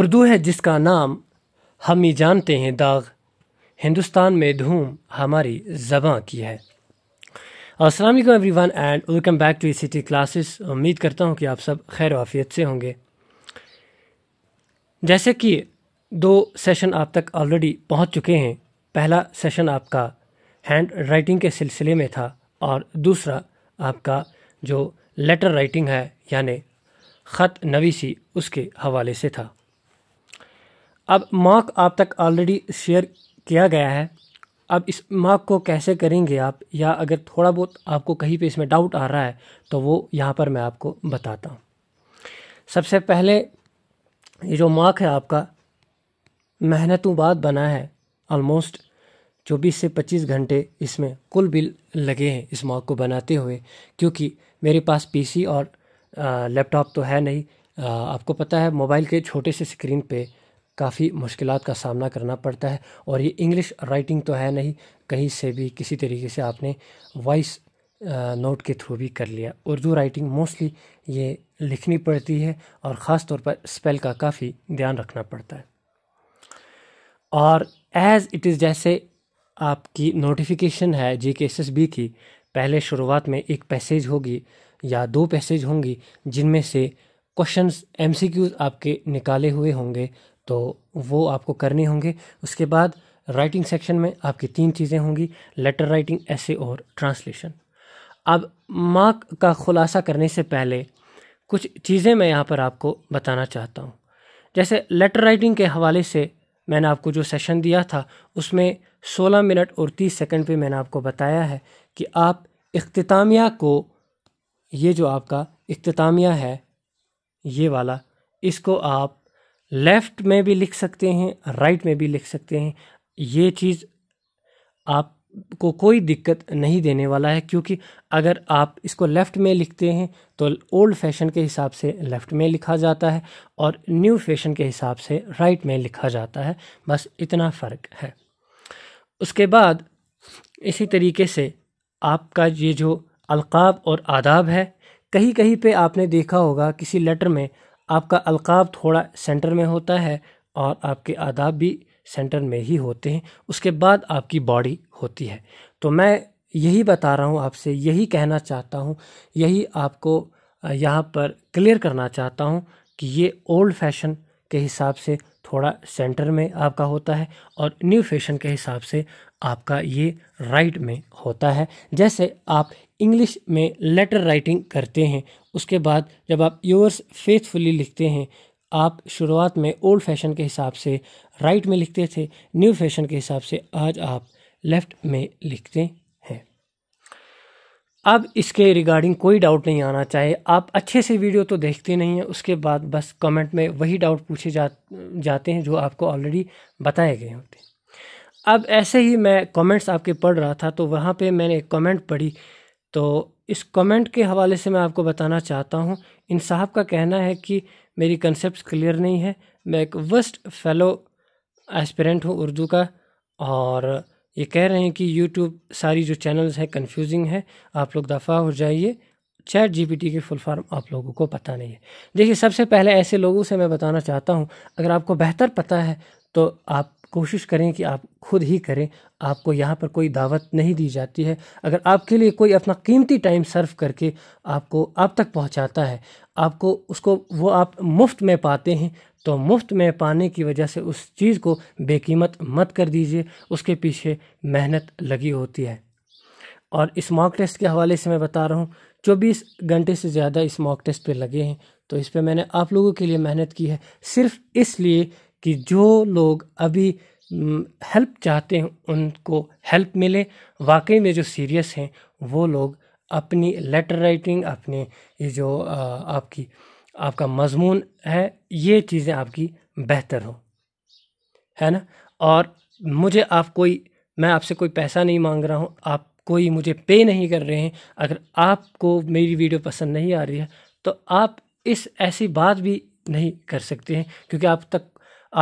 उर्दू है जिसका नाम हम ही जानते हैं दाग हिंदुस्तान में धूम हमारी जबाँ की है Aslam every one and welcome back to E city classes उम्मीद करता हूँ कि आप सब खैर वाफियत से होंगे जैसे कि दो सेशन आप तक ऑलरेडी पहुँच चुके हैं पहला सेशन आपका हैंड राइटिंग के सिलसिले में था और दूसरा आपका जो लेटर राइटिंग है यानि ख़त नवीसी उसके हवाले से था अब मॉक आप तक ऑलरेडी शेयर किया गया है अब इस मार्क को कैसे करेंगे आप या अगर थोड़ा बहुत आपको कहीं पे इसमें डाउट आ रहा है तो वो यहाँ पर मैं आपको बताता हूँ सबसे पहले ये जो मार्क है आपका मेहनतों बाद बना है ऑलमोस्ट चौबीस से पच्चीस घंटे इसमें कुल बिल लगे हैं इस मॉक को बनाते हुए क्योंकि मेरे पास पीसी और लैपटॉप तो है नहीं आ, आपको पता है मोबाइल के छोटे से स्क्रीन पे काफ़ी मुश्किल का सामना करना पड़ता है और ये इंग्लिश राइटिंग तो है नहीं कहीं से भी किसी तरीके से आपने वॉइस नोट के थ्रू भी कर लिया उर्दू राइटिंग मोस्टली ये लिखनी पड़ती है और ख़ास तौर पर स्पेल का काफ़ी ध्यान रखना पड़ता है और एज़ इट इज़ जैसे आपकी नोटिफिकेशन है जे के एस एस बी की पहले शुरुआत में एक पैसेज होगी या दो पैसेज होंगी जिनमें से क्वेश्चंस एमसीक्यूज आपके निकाले हुए होंगे तो वो आपको करने होंगे उसके बाद राइटिंग सेक्शन में आपकी तीन चीज़ें होंगी लेटर राइटिंग ऐसे और ट्रांसलेशन अब मार्क का खुलासा करने से पहले कुछ चीज़ें मैं यहाँ पर आपको बताना चाहता हूँ जैसे लेटर राइटिंग के हवाले से मैंने आपको जो सेशन दिया था उसमें 16 मिनट और 30 सेकंड पे मैंने आपको बताया है कि आप अख्तामिया को ये जो आपका अख्तामिया है ये वाला इसको आप लेफ़्ट में भी लिख सकते हैं राइट में भी लिख सकते हैं ये चीज़ आपको कोई दिक्कत नहीं देने वाला है क्योंकि अगर आप इसको लेफ़्ट में लिखते हैं तो ओल्ड फैशन के हिसाब से लेफ़्ट में लिखा जाता है और न्यू फैशन के हिसाब से राइट में लिखा जाता है बस इतना फ़र्क है उसके बाद इसी तरीके से आपका ये जो अलकाब और आदाब है कहीं कहीं पे आपने देखा होगा किसी लेटर में आपका अलकाब थोड़ा सेंटर में होता है और आपके आदाब भी सेंटर में ही होते हैं उसके बाद आपकी बॉडी होती है तो मैं यही बता रहा हूँ आपसे यही कहना चाहता हूँ यही आपको यहाँ पर क्लियर करना चाहता हूँ कि ये ओल्ड फैशन के हिसाब से थोड़ा सेंटर में आपका होता है और न्यू फैशन के हिसाब से आपका ये राइट में होता है जैसे आप इंग्लिश में लेटर राइटिंग करते हैं उसके बाद जब आप योर्स फेथफुली लिखते हैं आप शुरुआत में ओल्ड फैशन के हिसाब से राइट में लिखते थे न्यू फैशन के हिसाब से आज आप लेफ़्ट में लिखते हैं अब इसके रिगार्डिंग कोई डाउट नहीं आना चाहिए आप अच्छे से वीडियो तो देखते नहीं हैं उसके बाद बस कमेंट में वही डाउट पूछे जा जाते हैं जो आपको ऑलरेडी बताए गए होते हैं अब ऐसे ही मैं कमेंट्स आपके पढ़ रहा था तो वहाँ पे मैंने एक कमेंट पढ़ी तो इस कमेंट के हवाले से मैं आपको बताना चाहता हूँ इन साहब का कहना है कि मेरी कंसेप्ट क्लियर नहीं है मैं एक वर्स्ट फेलो एस्पिरेंट हूँ उर्दू का और ये कह रहे हैं कि यूट्यूब सारी जो चैनल्स हैं कंफ्यूजिंग है आप लोग दफ़ा हो जाइए चैट जीपीटी की फुल फॉर्म आप लोगों को पता नहीं है देखिए सबसे पहले ऐसे लोगों से मैं बताना चाहता हूँ अगर आपको बेहतर पता है तो आप कोशिश करें कि आप खुद ही करें आपको यहाँ पर कोई दावत नहीं दी जाती है अगर आपके लिए कोई अपना कीमती टाइम सर्व करके आपको आप तक पहुँचाता है आपको उसको वो आप मुफ्त में पाते हैं तो मुफ्त में पाने की वजह से उस चीज़ को बेकीमत मत कर दीजिए उसके पीछे मेहनत लगी होती है और इस मॉक टेस्ट के हवाले से मैं बता रहा हूँ चौबीस घंटे से ज़्यादा इस मॉक टेस्ट पर लगे हैं तो इस पर मैंने आप लोगों के लिए मेहनत की है सिर्फ इसलिए कि जो लोग अभी हेल्प चाहते हैं उनको हेल्प मिले वाकई में जो सीरियस हैं वो लोग अपनी लेटर राइटिंग अपने ये जो आपकी आपका मजमून है ये चीज़ें आपकी बेहतर हो है ना और मुझे आप कोई मैं आपसे कोई पैसा नहीं मांग रहा हूँ आप कोई मुझे पे नहीं कर रहे हैं अगर आपको मेरी वीडियो पसंद नहीं आ रही है तो आप इस ऐसी बात भी नहीं कर सकते हैं क्योंकि आप तक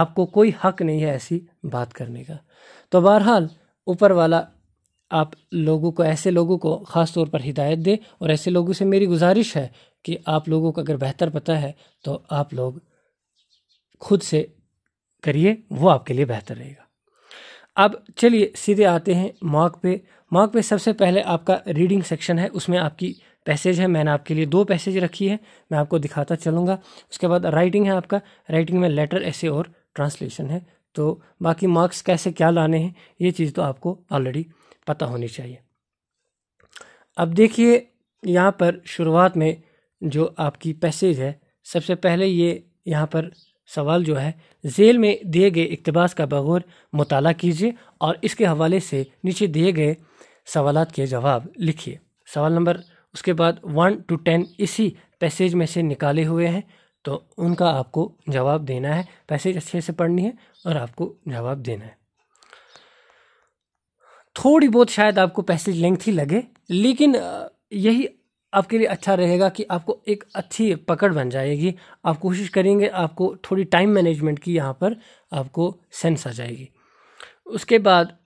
आपको कोई हक नहीं है ऐसी बात करने का तो बहरहाल ऊपर वाला आप लोगों को ऐसे लोगों को ख़ास तौर पर हिदायत दें और ऐसे लोगों से मेरी गुजारिश है कि आप लोगों को अगर बेहतर पता है तो आप लोग खुद से करिए वो आपके लिए बेहतर रहेगा अब चलिए सीधे आते हैं मॉक पे मॉक पे सबसे पहले आपका रीडिंग सेक्शन है उसमें आपकी पैसेज है मैंने आपके लिए दो पैसेज रखी है मैं आपको दिखाता चलूँगा उसके बाद राइटिंग है आपका राइटिंग में लेटर ऐसे और ट्रांसलेशन है तो बाकी मार्क्स कैसे क्या लाने हैं ये चीज़ तो आपको ऑलरेडी पता होनी चाहिए अब देखिए यहाँ पर शुरुआत में जो आपकी पैसेज है सबसे पहले ये यहाँ पर सवाल जो है जेल में दिए गए इकतबास का बगौर मताल कीजिए और इसके हवाले से नीचे दिए गए सवाल के जवाब लिखिए सवाल नंबर उसके बाद वन टू टेन इसी पैसेज में से निकाले हुए हैं तो उनका आपको जवाब देना है पैसेज अच्छे से पढ़नी है और आपको जवाब देना है थोड़ी बहुत शायद आपको पैसेज लेंथ ही लगे लेकिन यही आपके लिए अच्छा रहेगा कि आपको एक अच्छी पकड़ बन जाएगी आप कोशिश करेंगे आपको थोड़ी टाइम मैनेजमेंट की यहाँ पर आपको सेंस आ जाएगी उसके बाद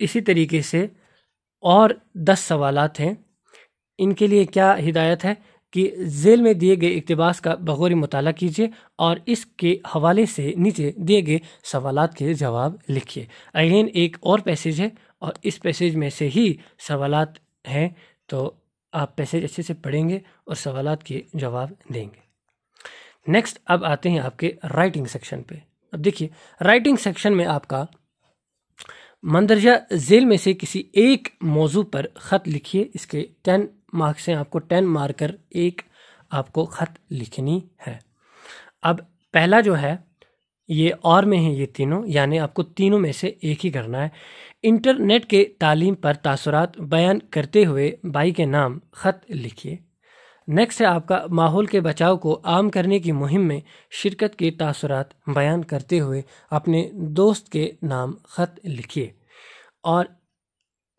इसी तरीके से और दस सवालत हैं इनके लिए क्या हिदायत है कि जेल में दिए गए इकतबास का बगौर मताल कीजिए और इसके हवाले से नीचे दिए गए सवाल के जवाब लिखिए अगेन एक और पैसेज है और इस पैसेज में से ही सवाल हैं तो आप पैसेज अच्छे से पढ़ेंगे और सवाल के जवाब देंगे नेक्स्ट अब आते हैं आपके राइटिंग सेक्शन पे अब देखिए राइटिंग सेक्शन में आपका मंदरजा जेल में से किसी एक मौजू पर ख़त लिखिए इसके टेन मार्क्स हैं आपको टेन मार्कर एक आपको ख़त लिखनी है अब पहला जो है ये और में है ये तीनों यानी आपको तीनों में से एक ही करना है इंटरनेट के तालीम पर तासरात बयान करते हुए बाई के नाम ख़त लिखिए नेक्स्ट है आपका माहौल के बचाव को आम करने की मुहिम में शिरकत के तासरात बयान करते हुए अपने दोस्त के नाम ख़त लिखिए और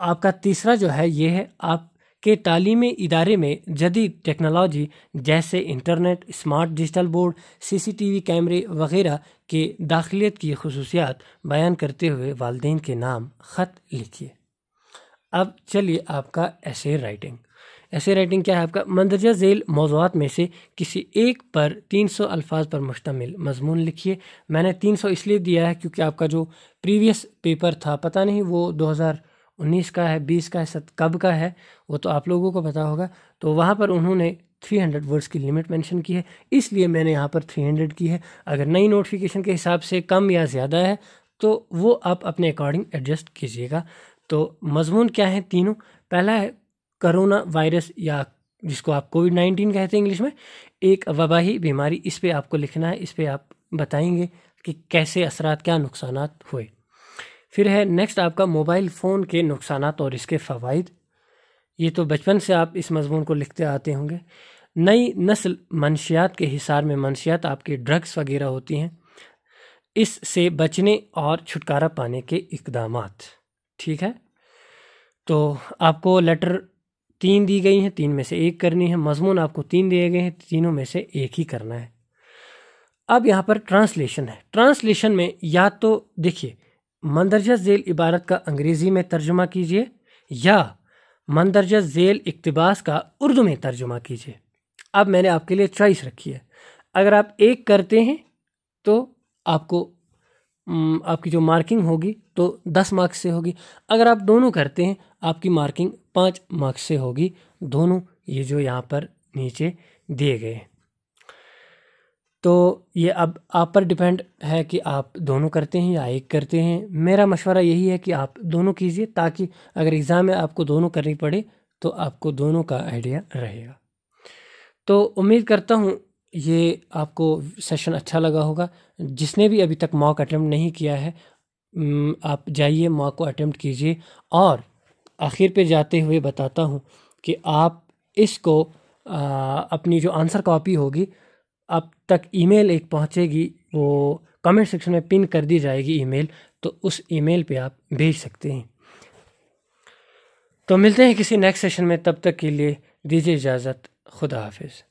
आपका तीसरा जो है ये है आप कि तालीमी इदारे में जदीद टेक्नोलॉजी जैसे internet smart digital board CCTV कैमरे वगैरह के दाखिलियत की खसूसियात बयान करते हुए वालदे के नाम ख़त लिखिए अब चलिए आपका ऐसे राइटिंग ऐसे राइटिंग क्या है आपका मंदरजा झेल मौजूद में से किसी एक पर 300 सौ अल्फाज पर मुश्तमिल मजमून लिखिए मैंने 300 इसलिए दिया है क्योंकि आपका जो प्रीवियस पेपर था पता नहीं वो हज़ार उन्नीस का है बीस का है सत कब का है वो तो आप लोगों को पता होगा तो वहाँ पर उन्होंने 300 वर्ड्स की लिमिट मेंशन की है इसलिए मैंने यहाँ पर 300 की है अगर नई नोटिफिकेशन के हिसाब से कम या ज़्यादा है तो वो आप अपने अकॉर्डिंग एडजस्ट कीजिएगा तो मजमून क्या है तीनों पहला है करोना वायरस या जिसको आप कोविड नाइन्टीन कहते हैं इंग्लिश में एक वबाही बीमारी इस पर आपको लिखना है इस पर आप बताएंगे कि कैसे असरात क्या नुकसान हुए फिर है नेक्स्ट आपका मोबाइल फ़ोन के नुकसान और इसके फ़वाद ये तो बचपन से आप इस मजमून को लिखते आते होंगे नई नस्ल मनशियात के हिसार में मनशियात आपकी ड्रग्स वगैरह होती हैं इससे बचने और छुटकारा पाने के इकदाम ठीक है तो आपको लेटर तीन दी गई हैं तीन में से एक करनी है मजमून आपको तीन दिए गए हैं तीनों में से एक ही करना है अब यहाँ पर ट्रांसलेशन है ट्रांसलेशन में या तो देखिए मंदरजा झेल इबारत का अंग्रेज़ी में तर्जुमा कीजिए या मंदरजा झेल इकतबास का उर्दू में तर्जुमा कीजिए अब मैंने आपके लिए चॉइस रखी है अगर आप एक करते हैं तो आपको आपकी जो मार्किंग होगी तो दस मार्क्स से होगी अगर आप दोनों करते हैं आपकी मार्किंग पाँच मार्क्स से होगी दोनों ये जो यहाँ पर नीचे दिए गए हैं तो ये अब आप पर डिपेंड है कि आप दोनों करते हैं या एक करते हैं मेरा मशवरा यही है कि आप दोनों कीजिए ताकि अगर एग्ज़ाम में आपको दोनों करनी पड़े तो आपको दोनों का आइडिया रहेगा तो उम्मीद करता हूँ ये आपको सेशन अच्छा लगा होगा जिसने भी अभी तक मॉक अटैम्प्ट नहीं किया है आप जाइए मॉक को अटैम्प्ट कीजिए और आखिर पे जाते हुए बताता हूँ कि आप इसको आ, अपनी जो आंसर कॉपी होगी आप तक ईमेल एक पहुँचेगी वो कमेंट सेक्शन में पिन कर दी जाएगी ईमेल तो उस ईमेल पे आप भेज सकते हैं तो मिलते हैं किसी नेक्स्ट सेशन में तब तक के लिए दीजिए इजाज़त खुदा हाफिज़